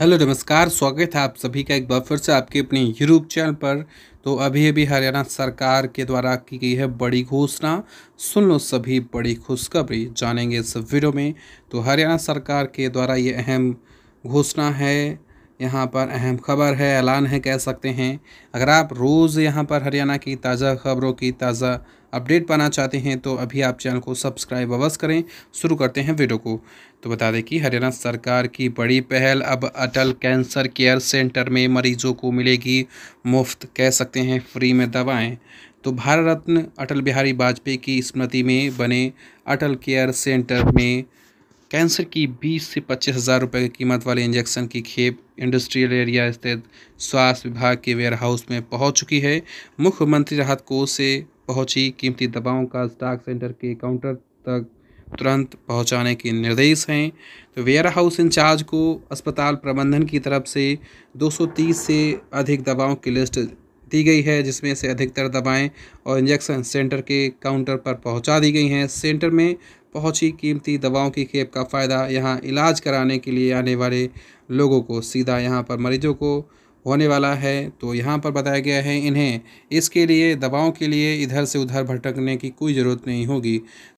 hello नमस्कार स्वागत है आप सभी का एक बार फिर से आपके अपने यूट्यूब चैनल पर तो अभी अभी हरियाणा सरकार के द्वारा की गई है बड़ी घोषणा सुन लो सभी बड़ी खुशखबरी जानेंगे इस वीडियो में तो हरियाणा सरकार के द्वारा ये अहम घोषणा है यहाँ पर अहम खबर है ऐलान है कह सकते हैं अगर आप रोज़ यहाँ पर हरियाणा की ताज़ा खबरों की ताज़ा अपडेट पाना चाहते हैं तो अभी आप चैनल को सब्सक्राइब अवश्य करें शुरू करते हैं वीडियो को तो बता दें कि हरियाणा सरकार की बड़ी पहल अब अटल कैंसर केयर सेंटर में मरीजों को मिलेगी मुफ्त कह सकते हैं फ्री में दवाएँ तो भारत रत्न अटल बिहारी वाजपेयी की स्मृति में बने अटल केयर सेंटर में कैंसर की 20 से पच्चीस हज़ार रुपये की कीमत वाले इंजेक्शन की खेप इंडस्ट्रियल एरिया स्थित स्वास्थ्य विभाग के वेयरहाउस में पहुंच चुकी है मुख्यमंत्री राहत कोष से पहुंची कीमती दवाओं का स्टॉक सेंटर के काउंटर तक तुरंत पहुंचाने के निर्देश हैं तो वेयर हाउस इंचार्ज को अस्पताल प्रबंधन की तरफ से 230 से अधिक दवाओं की लिस्ट दी गई है जिसमें से अधिकतर दवाएं और इंजेक्शन सेंटर के काउंटर पर पहुंचा दी गई हैं सेंटर में पहुंची कीमती दवाओं की खेप का फ़ायदा यहां इलाज कराने के लिए आने वाले लोगों को सीधा यहां पर मरीजों को होने वाला है तो यहाँ पर बताया गया है इन्हें इसके लिए दवाओं के लिए इधर से उधर भटकने की कोई ज़रूरत नहीं होगी